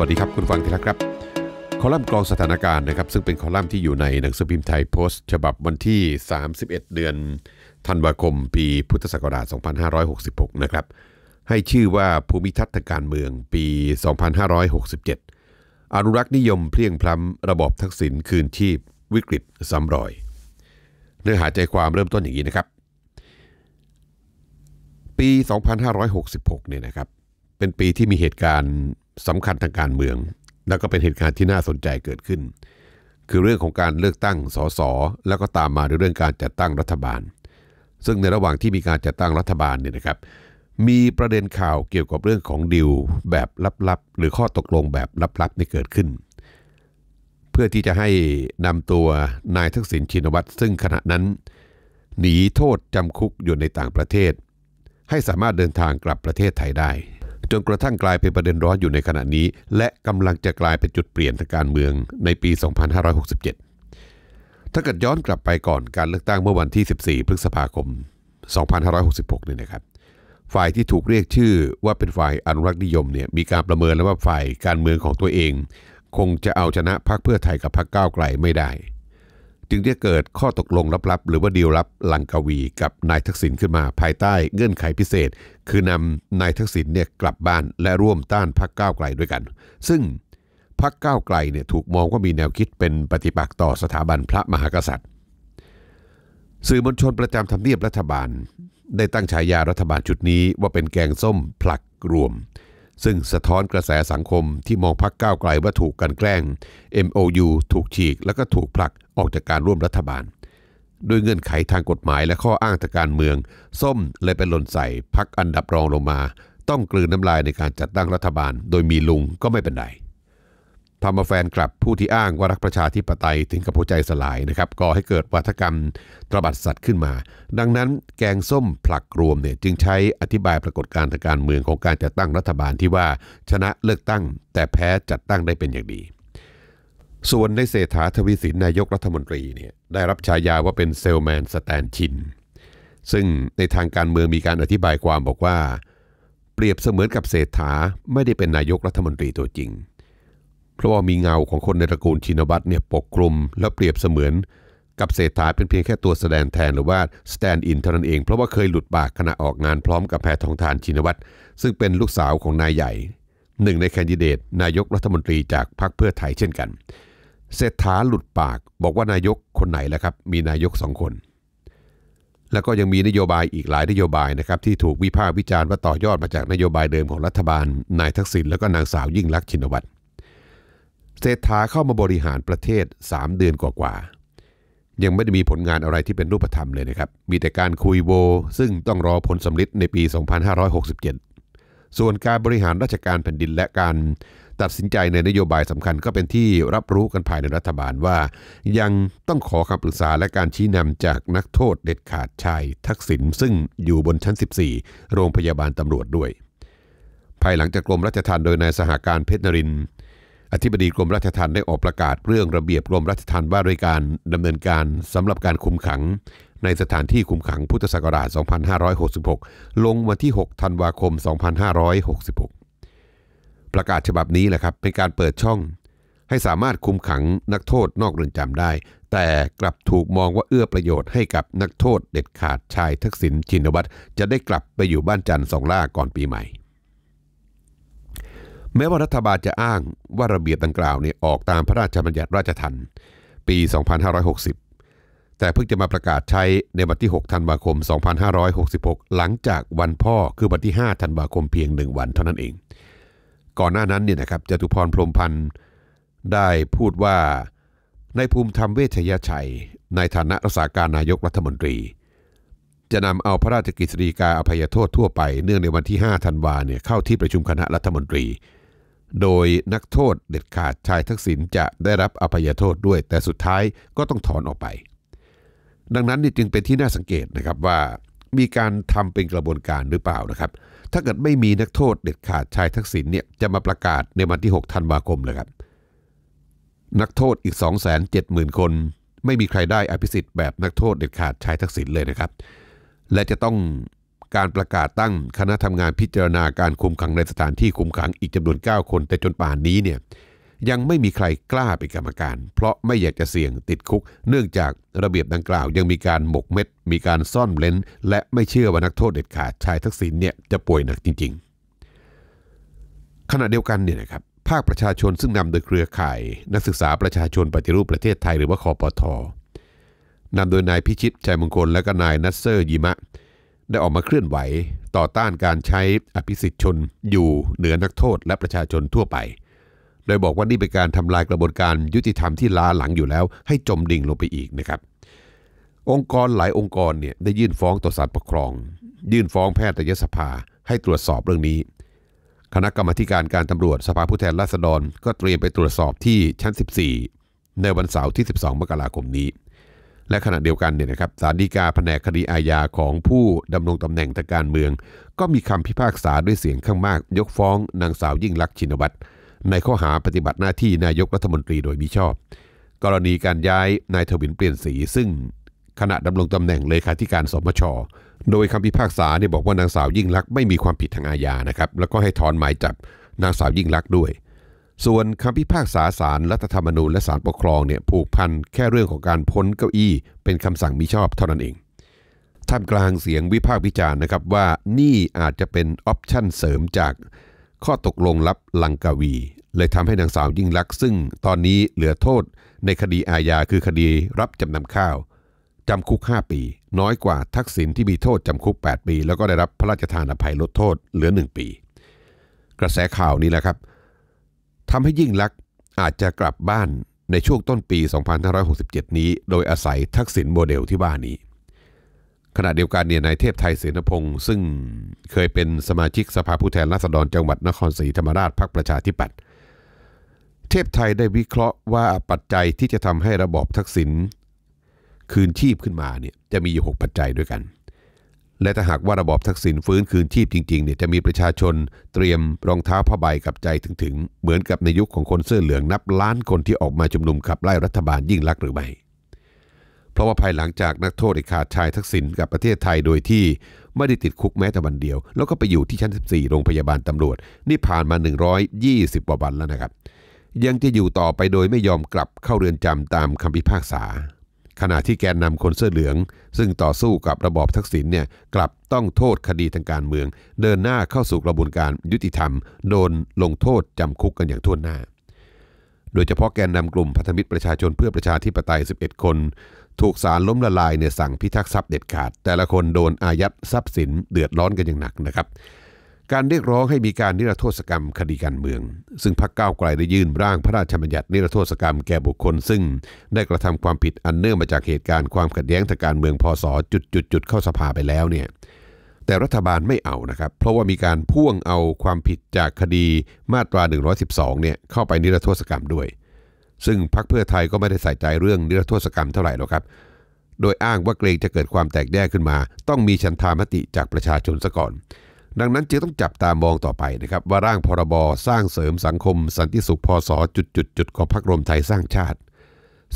วัสดีครับ คุณฟังที่รักครับ คอลัมน์กรองสถานการณ์นะครับ ซึ่งเป็นคอลัมน์ที่อยู่ในหนังสือพิมพ์ไทยโพสต์ ฉบับวันที่ 31 เดือน ธันวาคม ปีพุทธศักราช2566 นะครับ ให้ชื่อว่า ภูมิทัศน์การเมืองปี 2567 อนุรักษ์นิยมเพลียงพล้ำระบอบทักษิณคืนชีพวิกฤตซ้ำรอยเนื้อหาใจความเริ่มต้นอย่างนี้นะครับ ปี 2566เนี่ยนะครับเป็นปีที่มีเหตุการณ์สำคัญทางการเมือง แล้วก็เป็นเหตุการณ์ที่น่าสนใจเกิดขึ้น คือเรื่องของการเลือกตั้งสสแล้วก็ตามมาด้วยเรื่องการจัดตั้งรัฐบาล ซึ่งในระหว่างที่มีการจัดตั้งรัฐบาลเนี่ยนะครับมีประเด็นข่าวเกี่ยวกับเรื่องของดิวแบบลับๆ หรือข้อตกลงแบบลับๆนี่เกิดขึ้น เพื่อที่จะให้นำตัวนายทักษิณชินวัตรซึ่งขณะนั้น หนีโทษจำคุกอยู่ในต่างประเทศ ให้สามารถเดินทางกลับประเทศไทยได้จนกระทั่งกลายเป็นประเด็นร้อนอยู่ในขณะนี้ และกำลังจะกลายเป็นจุดเปลี่ยนทางการเมืองในปี 2567 ถ้าเกิดย้อนกลับไปก่อนการเลือกตั้งเมื่อวันที่ 14 พฤษภาคม 2566นี่นะครับ ฝ่ายที่ถูกเรียกชื่อว่าเป็นฝ่ายอนุรักษ์นิยมเนี่ยมีการประเมินแล้วว่าฝ่ายการเมืองของตัวเอง คงจะเอาชนะพรรคเพื่อไทยกับพรรคก้าวไกลไม่ได้จึงได้เกิดข้อตกลงลับๆหรือว่าดีลลับลังกาวีกับนายทักษิณขึ้นมาภายใต้เงื่อนไขพิเศษ คือนำนายทักษิณเนี่ยกลับบ้านและร่วมต้านพรรคก้าวไกลด้วยกัน ซึ่งพรรคก้าวไกลเนี่ยถูกมองว่ามีแนวคิดเป็นปฏิปักษ์ต่อสถาบันพระมหากษัตริย์ สื่อมวลชนประจำทำเนียบรัฐบาล ได้ตั้งฉายารัฐบาลชุดนี้ว่าเป็นแกงส้มผลักรวมซึ่งสะท้อนกระแสสังคมที่มองพักก้าวไกลว่าถูกกันแกล้ง MOU ถูกฉีกและก็ถูกผลักออกจากการร่วมรัฐบาลด้วยเงื่อนไขทางกฎหมายและข้ออ้างทางการเมือง ส้มเลยเป็นหล่นใส่ พักอันดับรองลงมา ต้องกลืนน้ำลายในการจัดตั้งรัฐบาล โดยมีลุงก็ไม่เป็นไรทำมาแฟนกลับผู้ที่อ้างว่ารักประชาธิปไตยถึงกับหัวใจสลายนะครับก่อให้เกิดวัฒกรรมตระบัดสัตว์ขึ้นมา ดังนั้นแกงส้มผลักรวมเนี่ยจึงใช้อธิบายปรากฏการณ์ทางการเมืองของการจัดตั้งรัฐบาลที่ว่าชนะเลือกตั้ง แต่แพ้จัดตั้งได้เป็นอย่างดี ส่วนในเศรษฐาทวีสินนายกรัฐมนตรีเนี่ยได้รับฉายาว่าเป็นเซลแมนสแตนชินซึ่งในทางการเมืองมีการอธิบายความบอกว่า เปรียบเสมือนกับเศรษฐาไม่ได้เป็นนายกรัฐมนตรีตัวจริงเพราะว่ามีเงาของคนในตระกูลชินวัตรเนี่ยปกคลุม และเปรียบเสมือน กับเศรษฐาเป็นเพียงแค่ตัวแสดงแทนหรือว่าสแตนด์อินเท่านั้นเองเพราะว่าเคยหลุดปากขณะออกงานพร้อมกับแพทองทานชินวัตรซึ่งเป็นลูกสาวของนายใหญ่ หนึ่งในแคนดิเดตนายกรัฐมนตรีจากพรรคเพื่อไทยเช่นกัน เศรษฐาหลุดปากบอกว่านายกคนไหนแล้วครับมีนายกสองคน แล้วก็ยังมีนโยบายอีกหลายนโยบายนะครับที่ถูกวิพากษ์วิจารณ์ว่าต่อยอดมาจากนโยบายเดิมของรัฐบาลนายทักษิณแล้วก็นางสาวยิ่งลักษณ์ชินวัตรเศรษฐาเข้ามาบริหารประเทศ 3 เดือนกว่าๆยังไม่ได้มีผลงานอะไรที่เป็นรูปธรรมเลยนะครับ มีแต่การคุยโว ซึ่งต้องรอผลสำลิดในปี 2567 ส่วนการบริหารราชการแผ่นดินและการตัดสินใจในนโยบายสำคัญก็เป็นที่รับรู้กันภายในรัฐบาลว่ายังต้องขอคำปรึกษาและการชี้นำจากนักโทษเด็ดขาดชายทักษิณซึ่งอยู่บนชั้น 14 โรงพยาบาลตำรวจด้วย ภายหลังจากกรมราชทันฑโดยนายสหาการเพชรนรินทร์อธิบดีกรมราชทัณฑ์ได้ออกประกาศเรื่องระเบียบกรมราชทัณฑ์ว่าด้วยการดำเนินการสำหรับการคุมขัง ในสถานที่คุมขังพุทธศักราช 2566 ลงวันที่ 6 ธันวาคม 2566 ประกาศฉบับนี้แหละครับเป็นการเปิดช่อง ให้สามารถคุมขังนักโทษนอกเรือนจำได้ แต่กลับถูกมองว่าเอื้อประโยชน์ให้กับนักโทษเด็ดขาดชายทักษิณชินวัตรจะได้กลับไปอยู่บ้านจันทร์สองล่าก่อนปีใหม่แม้ว่ารัฐบาลจะอ้างว่าระเบียบดังกล่าวเนี่ยออกตามพระราชบัญญัติราชทันปี 2560 แต่เพิ่งจะมาประกาศใช้ในวันที่ 6 ธันวาคม 2566 หลังจากวันพ่อคือวันที่ 5 ธันวาคมเพียง 1 วันเท่านั้นเอง ก่อนหน้านั้นเนี่ยนะครับ จตุพรพรมพันธ์ได้พูดว่าในภูมิธรรมเวชยชัย ในฐานะรักษาการนายกรัฐมนตรี จะนำเอาพระราชกฤษฎีกาอภัยโทษทั่วไปเนื่องในวันที่ 5 ธันวาเนี่ยเข้าที่ประชุมคณะรัฐมนตรีโดยนักโทษเด็ดขาดชายทักษิณจะได้รับอภัยโทษด้วยแต่สุดท้ายก็ต้องถอนออกไป ดังนั้นนี่จึงเป็นที่น่าสังเกตนะครับว่ามีการทำเป็นกระบวนการหรือเปล่านะครับ ถ้าเกิดไม่มีนักโทษเด็ดขาดชายทักษิณเนี่ยจะมาประกาศในวันที่6ธันวาคมเลยครับนักโทษอีก 2 7 0 0 0 0 คน ไม่มีใครได้อภิสิทธิ์แบบนักโทษเด็ดขาดชายทักษิณเลยนะครับและจะต้องการประกาศตั้งคณะทำงานพิจารณาการคุมขังในสถานที่คุมขังอีกจำนวน 9 คนแต่จนป่านนี้เนี่ยยังไม่มีใครกล้าเป็นกรรมการ เพราะไม่อยากจะเสี่ยงติดคุก เนื่องจากระเบียบดังกล่าว ยังมีการหมกเม็ด มีการซ่อนเลนและไม่เชื่อว่านักโทษเด็ดขาด ชายทักษิณเนี่ย จะป่วยหนักจริงๆ ขณะเดียวกันเนี่ยนะครับภาคประชาชนซึ่งนำโดยเครือข่าย นักศึกษาประชาชนปฏิรูปประเทศไทยหรือว่าคอปทนำโดยนายพิชิตชัยมงคลและก็นายนัสเซอร์ยิมะได้ออกมาเคลื่อนไหวต่อต้านการใช้อภิสิทธิชนอยู่เหนือนักโทษและประชาชนทั่วไป โดยบอกว่านี่เป็นการทำลายกระบวนการยุติธรรมที่ล้าหลังอยู่แล้ว ให้จมดิ่งลงไปอีกนะครับ องค์กรหลายองค์กรเนี่ยได้ยื่นฟ้องต่อศาลปกครอง ยื่นฟ้องแพทยสภาให้ตรวจสอบเรื่องนี้ คณะกรรมการการตำรวจสภาผู้แทนราษฎรก็เตรียมไปตรวจสอบที่ชั้น 14 ในวันเสาร์ที่ 12มกราคมนี้และขณะเดียวกันเนี่ยนะครับสารดีกาแผนกคดีอาญาของผู้ดำรงตำแหน่งทางการเมือง ก็มีคำพิพากษาด้วยเสียงข้างมาก ยกฟ้องนางสาวยิ่งลักษณ์ชินวัตรในข้อหาปฏิบัติหน้าที่นายกรัฐมนตรีโดยมิชอบ กรณีการย้าย นายทวินเปลี่ยนสีซึ่งขณะดำรงตำแหน่งเลขาธิการสมช โดยคำพิพากษาเนี่ยบอกว่านางสาวยิ่งลักษณ์ไม่มีความผิดทางอาญานะครับแล้วก็ให้ถอนหมายจับนางสาวยิ่งลักษณ์ด้วยส่วนคำพิพากษาสารรัฐธรรมนูญและสารปกครองเนี่ยผูกพันแค่เรื่องของการพ้นเก้าอี้ เป็นคำสั่งมิชอบเท่านั้นเองท่ามกลางเสียงวิพากษ์วิจารณ์นะครับว่านี่อาจจะเป็นออปชั่นเสริมจาก ข้อตกลงรับลังกาวี เลยทำให้นางสาวยิ่งลักษณ์ซึ่งตอนนี้เหลือโทษในคดีอาญาคือคดีรับจำนำข้าวจำคุก5ปี น้อยกว่าทักษิณที่มีโทษจำคุก 8 ปีแล้วก็ได้รับพระราชทานอภัยลดโทษเหลือ 1 ปี กระแสข่าวนี้แหละครับทำให้ยิ่งลักษณ์อาจจะกลับบ้านในช่วงต้นปี 2567 นี้ โดยอาศัยทักษิณโมเดลที่บ้านนี้ ขณะเดียวกันเนี่ยนายเทพไทยเสนพงศ์ซึ่งเคยเป็นสมาชิกสภาผู้แทนราษฎรจังหวัดนครศรีธรรมราชพรรคประชาธิปัตย์เทพไทยได้วิเคราะห์ว่าปัจจัยที่จะทำให้ระบอบทักษิณคืนชีพขึ้นมาเนี่ยจะมีอยู่ 6 ปัจจัยด้วยกันและถ้าหากว่าระบอบทักษิณฟื้นคืนชีพจริงๆเนี่ยจะมีประชาชนเตรียมรองเท้าผ้าใบกับใจถึงถึงเหมือนกับในยุคของคนเสื้อเหลืองนับล้านคนที่ออกมาชุมนุมขับไล่รัฐบาลยิ่งลักษณ์หรือไม่เพราะว่าภายหลังจากนักโทษอีกขาดชายทักษิณกับประเทศไทยโดยที่ไม่ได้ติดคุกแม้แต่วันเดียวแล้วก็ไปอยู่ที่ชั้น 14 โรงพยาบาลตำรวจนี่ผ่านมา 120กว่าวันแล้วนะครับยังจะอยู่ต่อไปโดยไม่ยอมกลับเข้าเรือนจำตามคำพิพากษาขณะที่แกนนำคนเสื้อเหลือง ซึ่งต่อสู้กับระบอบทักษิณเนี่ยกลับต้องโทษคดีทางการเมือง เดินหน้าเข้าสู่กระบวนการยุติธรรม โดนลงโทษจำคุกกันอย่างทั่วหน้า โดยเฉพาะแกนนำกลุ่มพันธมิตรประชาชนเพื่อประชาธิปไตย 11 คน ถูกศาลล้มละลายเนี่ยสั่งพิทักษ์ทรัพย์เด็ดขาด แต่ละคนโดนอายัดทรัพย์สินเดือดร้อนกันอย่างหนักนะครับการเรียกร้องให้มีการนิรโทษกรรมคดีการเมือง ซึ่งพรรคก้าวไกลได้ยื่นร่างพระราชบัญญัตินิรโทษกรรมแก่บุคคล ซึ่งได้กระทำความผิดอันเนื่องมาจากเหตุการณ์ความขัดแย้งทางการเมืองพศจุดจุดจุดเข้าสภาไปแล้วเนี่ยแต่รัฐบาลไม่เอานะครับ เพราะว่ามีการพ่วงเอาความผิดจากคดีมาตรา 112เนี่ยเข้าไปนิรโทษกรรมด้วย ซึ่งพรรคเพื่อไทยก็ไม่ได้ใส่ใจเรื่องนิรโทษกรรมเท่าไหร่หรอกครับ โดยอ้างว่าเกรงจะเกิดความแตกแยกขึ้นมา ต้องมีชันทามติจากประชาชนซะก่อนดังนั้นจึงต้องจับตามองต่อไปนะครับว่าร่างพรบรสร้างเสริมสังคม สันติสุขพศจุดจุดจุดของพรรครวมไทยสร้างชาติ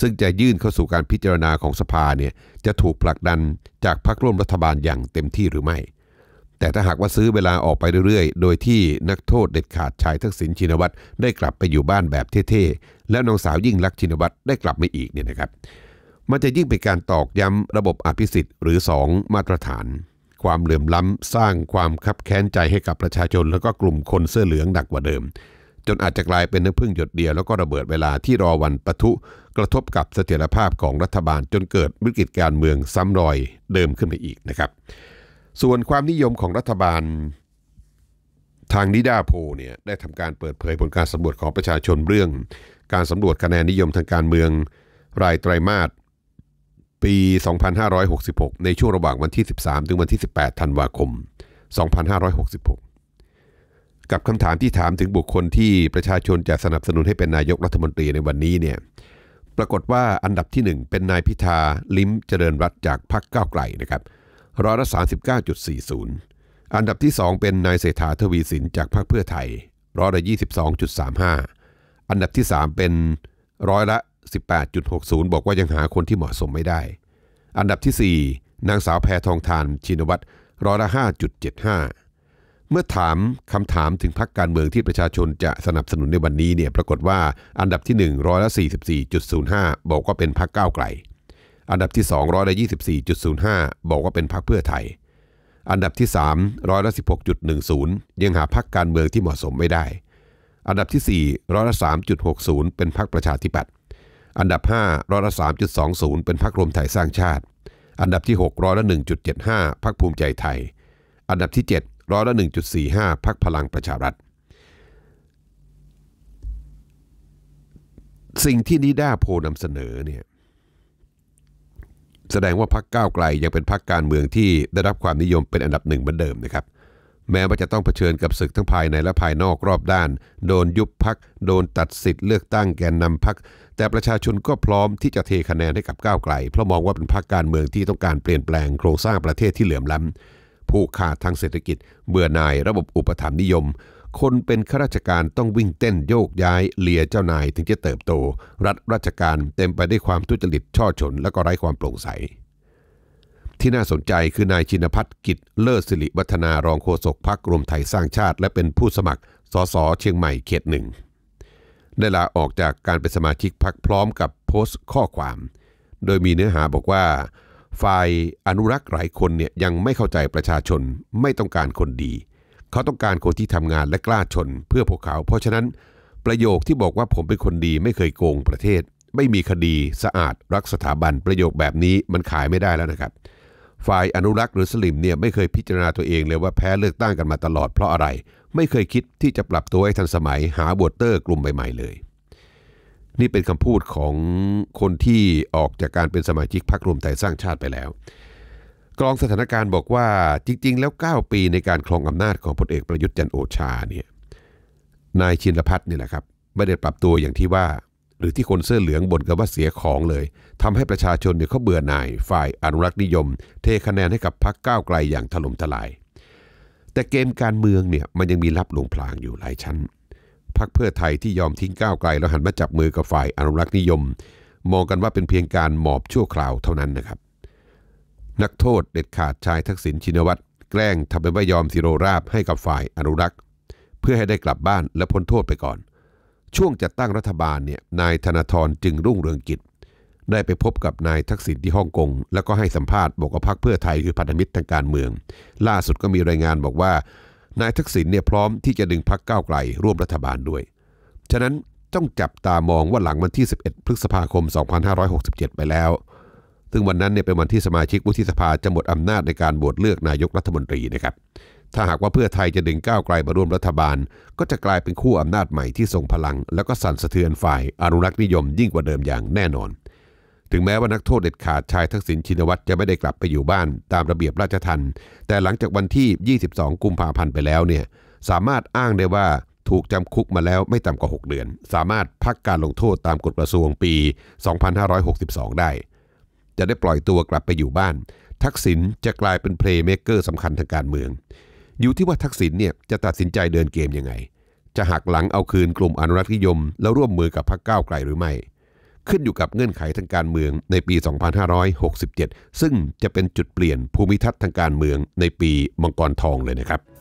ซึ่งจะยื่นเข้าสู่การพิจารณาของสภาเนี่ยจะถูกผลักดันจากพรรคร่วมรัฐบาลอย่างเต็มที่หรือไม่ แต่ถ้าหากว่าซื้อเวลาออกไปเรื่อยๆ โดยที่นักโทษเด็ดขาด ชายทักษิณชินวัตรได้กลับไปอยู่บ้านแบบเท่ๆแล้วนองสาวยิ่งรักชินวัตรได้กลับมาอีกเนี่ยนะครับมันจะยิ่งเป็นการตอกย้ำระบบอภิสิทธิ์หรือ 2 มาตรฐานความเหลื่อมล้ำสร้างความคับแค้นใจให้กับประชาชน แล้วก็กลุ่มคนเสื้อเหลืองหนักกว่าเดิม จนอาจจะกลายเป็นน้ำพึ่งหยดเดียวแล้วก็ระเบิดเวลาที่รอวันปะทุ กระทบกับเสถียรภาพของรัฐบาลจนเกิดวิกฤตการเมืองซ้ำรอยเดิมขึ้นไปอีกนะครับ ส่วนความนิยมของรัฐบาลทางนิดาโพเนี่ยได้ทำการเปิดเผยผลการสำรวจของประชาชนเรื่องการสำรวจคะแนนนิยมทางการเมือง รายไตรามาสปี 2566 ในช่วงระหว่างวันที่ 13 ถึงวันที่ 18ธันวาคม 2566 กับคำถามที่ถามถึงบุคคลที่ประชาชนจะสนับสนุนให้เป็นนายกรัฐมนตรีในวันนี้เนี่ย ปรากฏว่าอันดับที่ 1 เป็นนายพิธา ลิ้มเจริญรัตจากพรรคก้าวไกลนะครับ ร้อยละ 39.40 อันดับที่ 2 เป็นนายเศรษฐาทวีสินจากพรรคเพื่อไทย ร้อยละ22.35 อันดับที่ 3 เป็นร้อยละ18.60 บอกว่ายังหาคนที่เหมาะสมไม่ได้ อันดับที่ 4 นางสาวแพทองทานชินวัตรร้อยละ5.75 เมื่อถามคำถามถึงพักการเมืองที่ประชาชนจะสนับสนุนในวันนี้เนี่ย ปรากฏว่า อันดับที่1ร้อยละ44.05 บอกว่าเป็นพักก้าวไกล อันดับที่2ร้อยละ24.05 บอกว่าเป็นพักเพื่อไทย อันดับที่3ร้อยละ16.10ยังหาพักการเมืองที่เหมาะสมไม่ได้ อันดับที่4ร้อยละ3.60เป็นพักประชาธิปัตย์อันดับ5ร้อยละ3.20 เป็นพักรวมไทยสร้างชาติ อันดับที่6ร้อยละ1.75พักภูมิใจไทย อันดับที่7ร้อยละ1.45พักพลังประชารัฐ สิ่งที่นิด้าโพนำเสนอเนี่ยแสดงว่าพักก้าวไกลยังเป็นพักการเมืองที่ได้รับความนิยมเป็นอันดับหนึ่งเหมือนเดิมนะครับแม้ว่าจะต้องเผชิญกับศึกทั้งภายในและภายนอกรอบด้าน โดนยุบพัก โดนตัดสิทธิ์เลือกตั้งแกนนำพัก แต่ประชาชนก็พร้อมที่จะเทคะแนนให้กับก้าวไกล เพราะมองว่าเป็นพรรคการเมืองที่ต้องการเปลี่ยนแปลงโครงสร้างประเทศที่เหลื่อมล้ำผู้ขาดทางเศรษฐกิจ เบื่อหน่ายระบบอุปถัมภ์นิยม คนเป็นข้าราชการต้องวิ่งเต้นโยกย้ายเลียเจ้านายถึงจะเติบโต รัฐราชการเต็มไปได้วยความทุจริตช่อฉน และก็ไร้ความโปร่งใสที่น่าสนใจคือนายชินพัฒน์กิจเลิศสิริวัฒนารองโฆษกพักรวมไทยสร้างชาติ และเป็นผู้สมัครสสเชียงใหม่เขตหนึ่งได้ลาออกจากการเป็นสมาชิกพักพร้อมกับโพสต์ข้อความ โดยมีเนื้อหาบอกว่าฝ่ายอนุรักษ์หลายคนเนี่ยยังไม่เข้าใจประชาชนไม่ต้องการคนดี เขาต้องการคนที่ทำงานและกล้าชนเพื่อพวกเขา เพราะฉะนั้นประโยคที่บอกว่าผมเป็นคนดีไม่เคยโกงประเทศ ไม่มีคดีสะอาดรักสถาบันประโยคแบบนี้มันขายไม่ได้แล้วนะครับฝ่ายอนุรักษ์หรือสลิมเนี่ยไม่เคยพิจารณาตัวเองเลยว่าแพ้เลือกตั้งกันมาตลอดเพราะอะไร ไม่เคยคิดที่จะปรับตัวให้ทันสมัยหาบวตเตอร์กลุ่มใหม่ๆเลย นี่เป็นคำพูดของคนที่ออกจากการเป็นสมาชิกพรรครวมไทยสร้างชาติไปแล้วกรองสถานการณ์บอกว่าจริงๆ แล้ว 9 ปีในการครองอำนาจของพลเอกประยุทธ์จันโอชาเนี่ยนายชินรพัฒน์นี่แหละครับไม่ได้ปรับตัวอย่างที่ว่าหรือที่คนเสื้อเหลืองบ่นกันว่าเสียของเลย ทำให้ประชาชนเนี่ยเขาเบื่อหน่าย ฝ่ายอนุรักษ์นิยม เทคะแนนให้กับพรรคก้าวไกลอย่างถล่มทลาย แต่เกมการเมืองเนี่ยมันยังมีลับหลงพลางอยู่หลายชั้นพรรคเพื่อไทยที่ยอมทิ้งก้าวไกล แล้วหันมาจับมือกับฝ่ายอนุรักษ์นิยม มองกันว่าเป็นเพียงการหมอบชั่วคราวเท่านั้นนะครับ นักโทษเด็ดขาดชายทักษิณชินวัตรแกล้งทำเป็นว่ายอมสิโรราบให้กับฝ่ายอนุรักษ์ เพื่อให้ได้กลับบ้านและพ้นโทษไปก่อนช่วงจัดตั้งรัฐบาลเนี่ยนายธนาธรจึงรุ่งเรืองกิจ ได้ไปพบกับนายทักษิณที่ฮ่องกง แล้วก็ให้สัมภาษณ์บอกว่าพรรคเพื่อไทยคือพันธมิตรทางการเมือง ล่าสุดก็มีรายงานบอกว่านายทักษิณเนี่ยพร้อมที่จะดึงพรรคก้าวไกลร่วมรัฐบาลด้วย ฉะนั้น ต้องจับตามองว่าหลังวันที่ 11 พฤษภาคม 2567 ไปแล้ว ซึ่งวันนั้นเนี่ยเป็นวันที่สมาชิกวุฒิสภาจะหมดอำนาจในการโหวตเลือกนายกรัฐมนตรีนะครับถ้าหากว่าเพื่อไทยจะดึงก้าวไกลมาร่วมรัฐบาล ก็จะกลายเป็นคู่อำนาจใหม่ที่ทรงพลังแล้วก็สั่นสะเทือนฝ่ายอนุรักษ์นิยมยิ่งกว่าเดิมอย่างแน่นอน ถึงแม้ว่านักโทษเด็ดขาด ชายทักษิณชินวัตรจะไม่ได้กลับไปอยู่บ้าน ตามระเบียบราชทันแต่หลังจากวันที่ 22 กุมภาพันธ์ไปแล้วเนี่ยสามารถอ้างได้ว่าถูกจำคุกมาแล้วไม่ต่ำกว่า6เดือน สามารถพักการลงโทษตามกฎกระทรวงปี 2562 ได้ จะได้ปล่อยตัวกลับไปอยู่บ้าน ทักษิณจะกลายเป็นเพลย์เมกเกอร์สำคัญทางการเมืองอยู่ที่ว่าทักษิณเนี่ยจะตัดสินใจเดินเกมยังไง จะหักหลังเอาคืนกลุ่มอนุรักษนิยม แล้วร่วมมือกับพรรคก้าวไกลหรือไม่ ขึ้นอยู่กับเงื่อนไขทางการเมืองในปี 2567 ซึ่งจะเป็นจุดเปลี่ยนภูมิทัศน์ทางการเมืองในปีมังกรทองเลยนะครับ